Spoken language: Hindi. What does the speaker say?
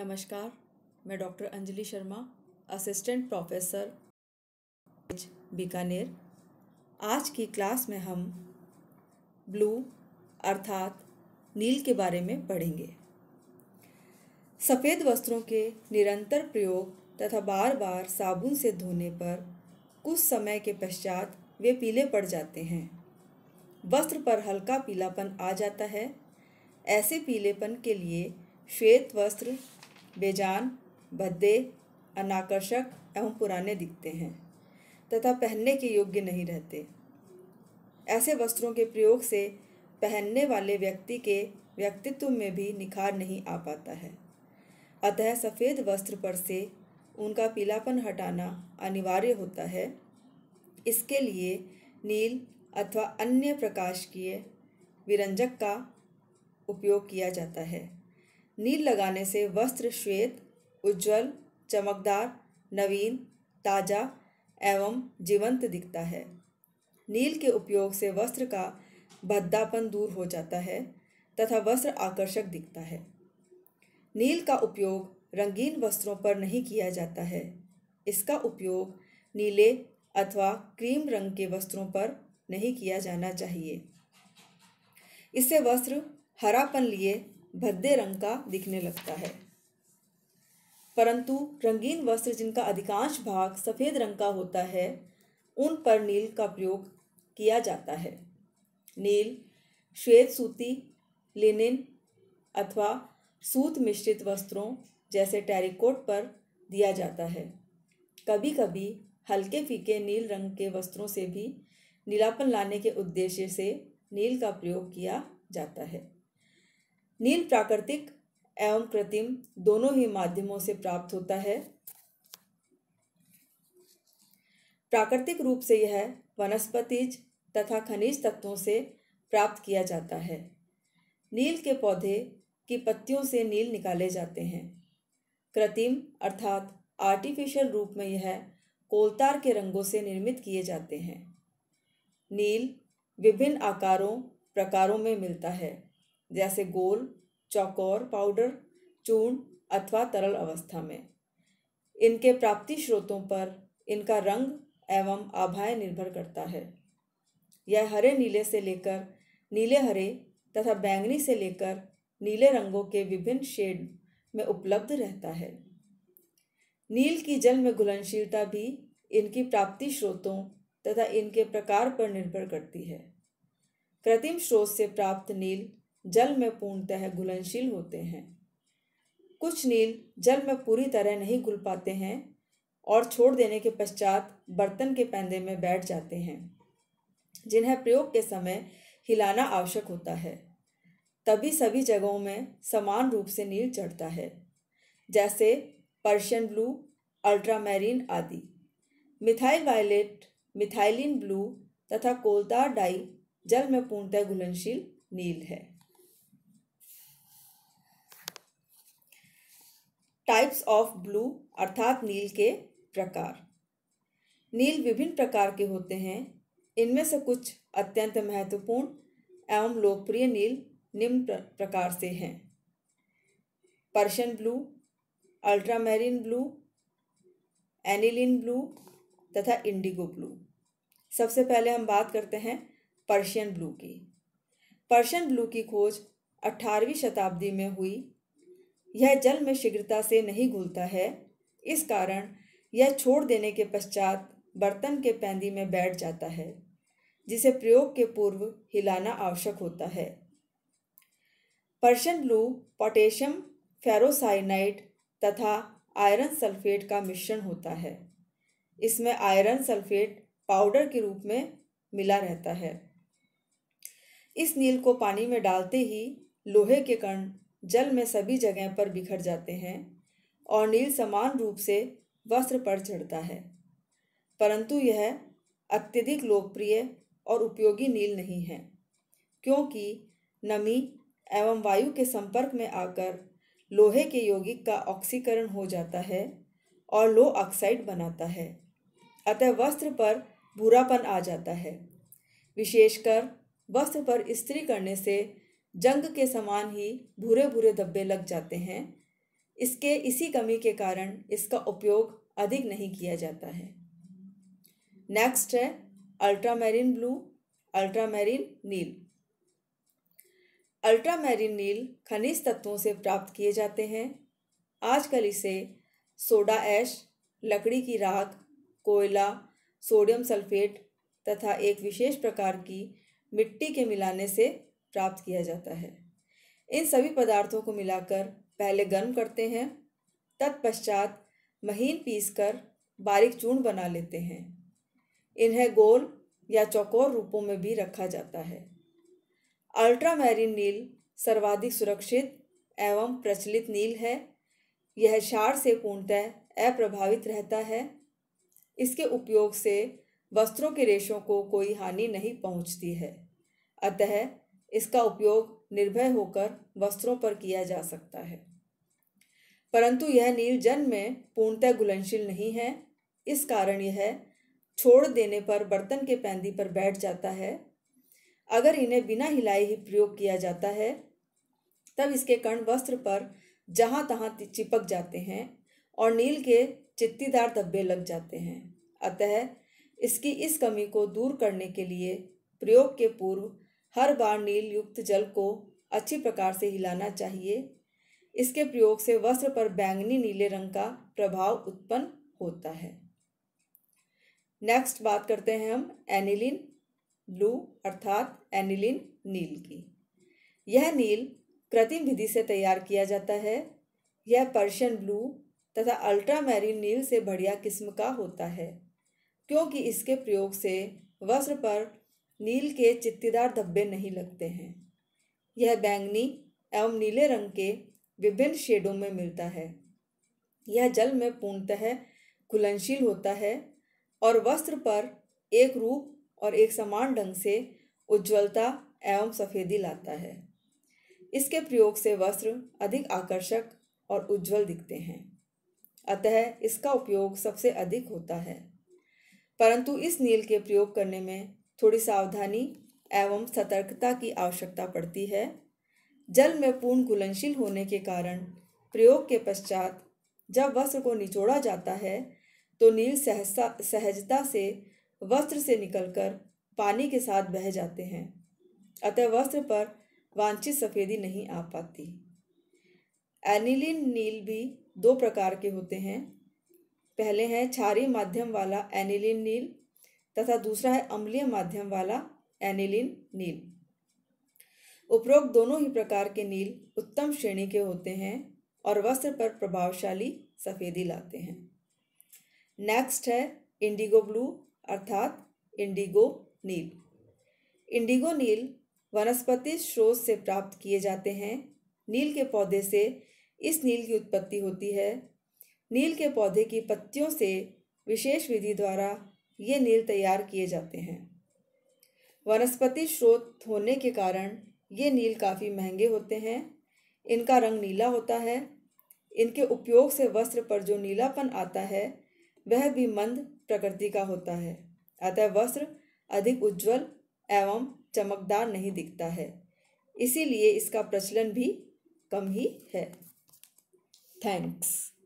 नमस्कार मैं doctor Anjali Sharma assistant professor Bikaner आज की क्लास में हम ब्लू अर्थात नील के बारे में पढ़ेंगे सफ़ेद वस्त्रों के निरंतर प्रयोग तथा बार बार साबुन से धोने पर कुछ समय के पश्चात वे पीले पड़ जाते हैं वस्त्र पर हल्का पीलापन आ जाता है ऐसे पीलेपन के लिए श्वेत वस्त्र बेजान भद्दे अनाकर्षक एवं पुराने दिखते हैं तथा पहनने के योग्य नहीं रहते ऐसे वस्त्रों के प्रयोग से पहनने वाले व्यक्ति के व्यक्तित्व में भी निखार नहीं आ पाता है अतः सफ़ेद वस्त्र पर से उनका पीलापन हटाना अनिवार्य होता है इसके लिए नील अथवा अन्य प्रकाश किए विरंजक का उपयोग किया जाता है नील लगाने से वस्त्र श्वेत उज्जवल चमकदार नवीन ताज़ा एवं जीवंत दिखता है नील के उपयोग से वस्त्र का भद्दापन दूर हो जाता है तथा वस्त्र आकर्षक दिखता है नील का उपयोग रंगीन वस्त्रों पर नहीं किया जाता है इसका उपयोग नीले अथवा क्रीम रंग के वस्त्रों पर नहीं किया जाना चाहिए इससे वस्त्र हरापन लिए भद्दे रंग का दिखने लगता है परंतु रंगीन वस्त्र जिनका अधिकांश भाग सफ़ेद रंग का होता है उन पर नील का प्रयोग किया जाता है नील श्वेत सूती लिनिन अथवा सूत मिश्रित वस्त्रों जैसे टेरिकोट पर दिया जाता है कभी कभी हल्के फीके नील रंग के वस्त्रों से भी नीलापन लाने के उद्देश्य से नील का प्रयोग किया जाता है नील प्राकृतिक एवं कृत्रिम दोनों ही माध्यमों से प्राप्त होता है प्राकृतिक रूप से यह वनस्पतिज तथा खनिज तत्वों से प्राप्त किया जाता है नील के पौधे की पत्तियों से नील निकाले जाते हैं कृत्रिम अर्थात आर्टिफिशियल रूप में यह कोलतार के रंगों से निर्मित किए जाते हैं नील विभिन्न आकारों प्रकारों में मिलता है जैसे गोल चौकोर पाउडर चूर्ण अथवा तरल अवस्था में इनके प्राप्ति स्रोतों पर इनका रंग एवं आभाय निर्भर करता है यह हरे नीले से लेकर नीले हरे तथा बैंगनी से लेकर नीले रंगों के विभिन्न शेड में उपलब्ध रहता है नील की जल में घुलनशीलता भी इनकी प्राप्ति स्रोतों तथा इनके प्रकार पर निर्भर करती है कृत्रिम स्रोत से प्राप्त नील जल में पूर्णतः घुलनशील होते हैं कुछ नील जल में पूरी तरह नहीं घुल पाते हैं और छोड़ देने के पश्चात बर्तन के पैंदे में बैठ जाते हैं जिन्हें प्रयोग के समय हिलाना आवश्यक होता है तभी सभी जगहों में समान रूप से नील चढ़ता है जैसे पर्शियन ब्लू अल्ट्रामेरिन आदि मिथाइल वायलेट मिथाइलिन ब्लू तथा कोलदार डाई जल में पूर्णतः घुलनशील नील है टाइप्स ऑफ ब्लू अर्थात नील के प्रकार नील विभिन्न प्रकार के होते हैं इनमें से कुछ अत्यंत महत्वपूर्ण एवं लोकप्रिय नील निम्न प्रकार से हैं Persian blue ultramarine blue aniline blue तथा इंडिगो ब्लू सबसे पहले हम बात करते हैं पर्शियन ब्लू की पर्शियन ब्लू की खोज 18वीं शताब्दी में हुई यह जल में शीघ्रता से नहीं घुलता है इस कारण यह छोड़ देने के पश्चात बर्तन के पैंदी में बैठ जाता है जिसे प्रयोग के पूर्व हिलाना आवश्यक होता है पर्शन ब्लू पोटेशियम फेरोसाइनाइड तथा आयरन सल्फेट का मिश्रण होता है इसमें आयरन सल्फेट पाउडर के रूप में मिला रहता है इस नील को पानी में डालते ही लोहे के कण जल में सभी जगह पर बिखर जाते हैं और नील समान रूप से वस्त्र पर चढ़ता है परंतु यह अत्यधिक लोकप्रिय और उपयोगी नील नहीं है क्योंकि नमी एवं वायु के संपर्क में आकर लोहे के यौगिक का ऑक्सीकरण हो जाता है और लो ऑक्साइड बनाता है अतः वस्त्र पर भूरापन आ जाता है विशेषकर वस्त्र पर स्त्री करने से जंग के समान ही भूरे भूरे धब्बे लग जाते हैं इसके इसी कमी के कारण इसका उपयोग अधिक नहीं किया जाता है नेक्स्ट है अल्ट्रामेरिन ब्लू अल्ट्रामेरिन नील अल्ट्रामेरिन नील खनिज तत्वों से प्राप्त किए जाते हैं आजकल इसे सोडा ऐश लकड़ी की राख कोयला सोडियम सल्फेट तथा एक विशेष प्रकार की मिट्टी के मिलाने से प्राप्त किया जाता है इन सभी पदार्थों को मिलाकर पहले गर्म करते हैं तत्पश्चात महीन पीसकर बारीक चूर्ण बना लेते हैं इन्हें गोल या चौकोर रूपों में भी रखा जाता है अल्ट्रामैरिन नील सर्वाधिक सुरक्षित एवं प्रचलित नील है यह क्षार से पूर्णतः अप्रभावित रहता है इसके उपयोग से वस्त्रों के रेशों को कोई हानि नहीं पहुंचती है अतः इसका उपयोग निर्भय होकर वस्त्रों पर किया जा सकता है परंतु यह नील जन्म में पूर्णतः घुलनशील नहीं है इस कारण यह छोड़ देने पर बर्तन के पैंदी पर बैठ जाता है अगर इन्हें बिना हिलाए ही प्रयोग किया जाता है तब इसके कण वस्त्र पर जहाँ तहाँ चिपक जाते हैं और नील के चित्तीदार धब्बे लग जाते हैं अतः इसकी इस कमी को दूर करने के लिए प्रयोग के पूर्व हर बार नील युक्त जल को अच्छी प्रकार से हिलाना चाहिए इसके प्रयोग से वस्त्र पर बैंगनी नीले रंग का प्रभाव उत्पन्न होता है नेक्स्ट बात करते हैं हम एनिलिन ब्लू अर्थात एनिलिन नील की यह नील कृत्रिम विधि से तैयार किया जाता है यह पर्शियन ब्लू तथा अल्ट्रामेरिन नील से बढ़िया किस्म का होता है क्योंकि इसके प्रयोग से वस्त्र पर नील के चित्तीदार धब्बे नहीं लगते हैं यह बैंगनी एवं नीले रंग के विभिन्न शेडों में मिलता है यह जल में पूर्णतः घुलनशील होता है और वस्त्र पर एक रूप और एक समान ढंग से उज्ज्वलता एवं सफ़ेदी लाता है इसके प्रयोग से वस्त्र अधिक आकर्षक और उज्जवल दिखते हैं अतः इसका उपयोग सबसे अधिक होता है परंतु इस नील के प्रयोग करने में थोड़ी सावधानी एवं सतर्कता की आवश्यकता पड़ती है जल में पूर्ण घुलनशील होने के कारण प्रयोग के पश्चात जब वस्त्र को निचोड़ा जाता है तो नील सहसा सहजता से वस्त्र से निकलकर पानी के साथ बह जाते हैं अतः वस्त्र पर वांछित सफ़ेदी नहीं आ पाती एनिलिन नील भी दो प्रकार के होते हैं पहले हैं क्षारी माध्यम वाला एनिलिन नील तथा दूसरा है अम्लीय माध्यम वाला एनिलिन नील उपरोक्त दोनों ही प्रकार के नील उत्तम श्रेणी के होते हैं और वस्त्र पर प्रभावशाली सफ़ेदी लाते हैं नेक्स्ट है इंडिगो ब्लू अर्थात इंडिगो नील इंडिगो नील वनस्पति स्रोत से प्राप्त किए जाते हैं नील के पौधे से इस नील की उत्पत्ति होती है नील के पौधे की पत्तियों से विशेष विधि द्वारा ये नील तैयार किए जाते हैं वनस्पति स्रोत होने के कारण ये नील काफ़ी महंगे होते हैं इनका रंग नीला होता है इनके उपयोग से वस्त्र पर जो नीलापन आता है वह भी मंद प्रकृति का होता है अतः वस्त्र अधिक उज्जवल एवं चमकदार नहीं दिखता है इसीलिए इसका प्रचलन भी कम ही है थैंक्स